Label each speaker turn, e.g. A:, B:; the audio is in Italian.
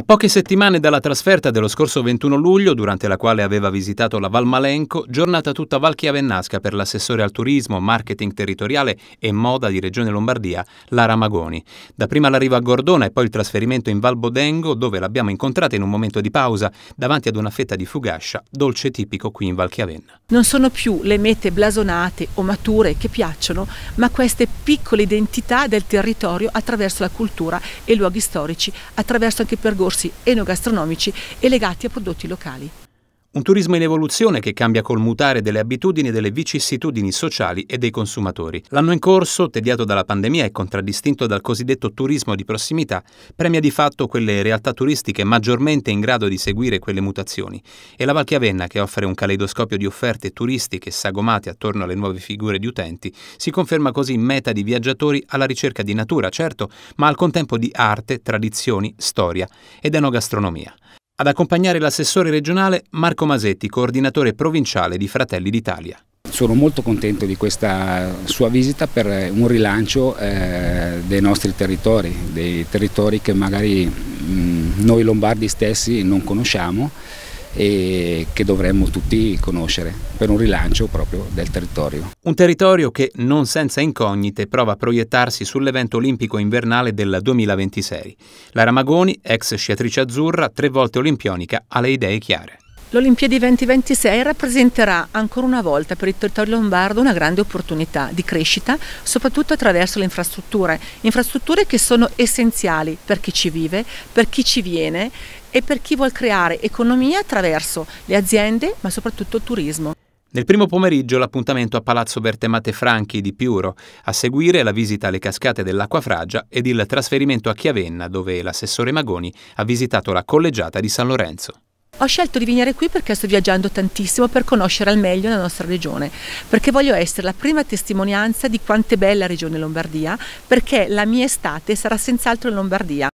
A: A poche settimane dalla trasferta dello scorso 21 luglio, durante la quale aveva visitato la Valmalenco, giornata tutta valchiavennasca per l'assessore al turismo, marketing territoriale e moda di Regione Lombardia, Lara Magoni. Da Dapprima l'arrivo a Gordona e poi il trasferimento in Val Bodengo, dove l'abbiamo incontrata in un momento di pausa, davanti ad una fetta di fugascia, dolce tipico qui in Valchiavenna.
B: Non sono più le mete blasonate o mature che piacciono, ma queste piccole identità del territorio attraverso la cultura e luoghi storici, attraverso anche percorsi discorsi enogastronomici e legati a prodotti locali.
A: Un turismo in evoluzione che cambia col mutare delle abitudini e delle vicissitudini sociali e dei consumatori. L'anno in corso, tediato dalla pandemia e contraddistinto dal cosiddetto turismo di prossimità, premia di fatto quelle realtà turistiche maggiormente in grado di seguire quelle mutazioni. E la Valchiavenna, che offre un caleidoscopio di offerte turistiche sagomate attorno alle nuove figure di utenti, si conferma così meta di viaggiatori alla ricerca di natura, certo, ma al contempo di arte, tradizioni, storia ed enogastronomia ad accompagnare l'assessore regionale Marco Masetti, coordinatore
C: provinciale di Fratelli d'Italia. Sono molto contento di questa sua visita per un rilancio eh, dei nostri territori, dei territori che magari mh, mm, noi lombardi stessi non conosciamo e che dovremmo tutti conoscere per un rilancio proprio del territorio.
A: Un territorio che non senza incognite prova a proiettarsi sull'evento olimpico invernale del 2026. La Ramagoni, ex sciatrice azzurra, tre volte olimpionica, ha le idee chiare.
B: L'Olimpiadi 2026 rappresenterà ancora una volta per il territorio lombardo una grande opportunità di crescita, soprattutto attraverso le infrastrutture, infrastrutture che sono essenziali per chi ci vive, per chi ci viene e per chi vuole creare economia attraverso le aziende, ma soprattutto il turismo.
A: Nel primo pomeriggio l'appuntamento a Palazzo Bertemate Franchi di Piuro, a seguire la visita alle cascate dell'Acquafragia ed il trasferimento a Chiavenna dove l'assessore Magoni ha visitato la collegiata di San Lorenzo.
B: Ho scelto di venire qui perché sto viaggiando tantissimo per conoscere al meglio la nostra regione, perché voglio essere la prima testimonianza di quanto è bella la regione Lombardia, perché la mia estate sarà senz'altro in Lombardia.